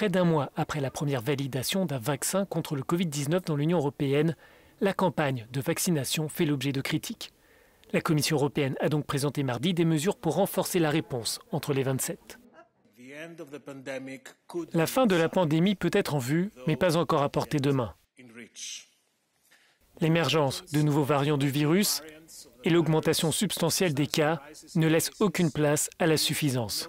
Près d'un mois après la première validation d'un vaccin contre le Covid-19 dans l'Union européenne, la campagne de vaccination fait l'objet de critiques. La Commission européenne a donc présenté mardi des mesures pour renforcer la réponse entre les 27. La fin de la pandémie peut être en vue, mais pas encore à portée de main. L'émergence de nouveaux variants du virus et l'augmentation substantielle des cas ne laissent aucune place à la suffisance.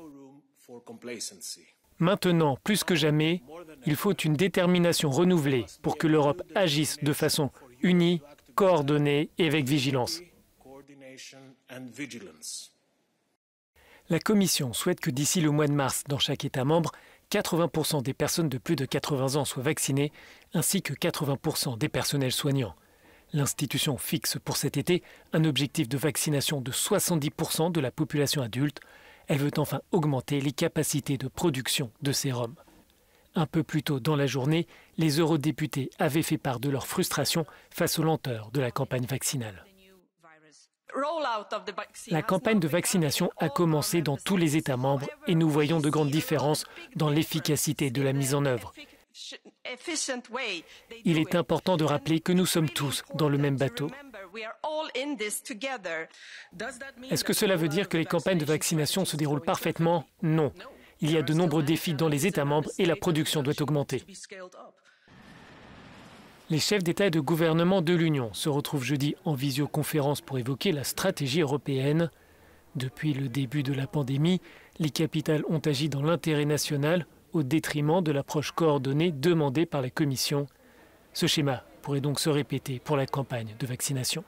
Maintenant, plus que jamais, il faut une détermination renouvelée pour que l'Europe agisse de façon unie, coordonnée et avec vigilance. La Commission souhaite que d'ici le mois de mars, dans chaque État membre, 80% des personnes de plus de 80 ans soient vaccinées, ainsi que 80% des personnels soignants. L'institution fixe pour cet été un objectif de vaccination de 70% de la population adulte elle veut enfin augmenter les capacités de production de sérum. Un peu plus tôt dans la journée, les eurodéputés avaient fait part de leur frustration face aux lenteurs de la campagne vaccinale. La campagne de vaccination a commencé dans tous les États membres et nous voyons de grandes différences dans l'efficacité de la mise en œuvre. Il est important de rappeler que nous sommes tous dans le même bateau. Est-ce que cela veut dire que les campagnes de vaccination se déroulent parfaitement Non. Il y a de nombreux défis dans les États membres et la production doit augmenter. Les chefs d'État et de gouvernement de l'Union se retrouvent jeudi en visioconférence pour évoquer la stratégie européenne. Depuis le début de la pandémie, les capitales ont agi dans l'intérêt national au détriment de l'approche coordonnée demandée par la Commission. Ce schéma pourrait donc se répéter pour la campagne de vaccination.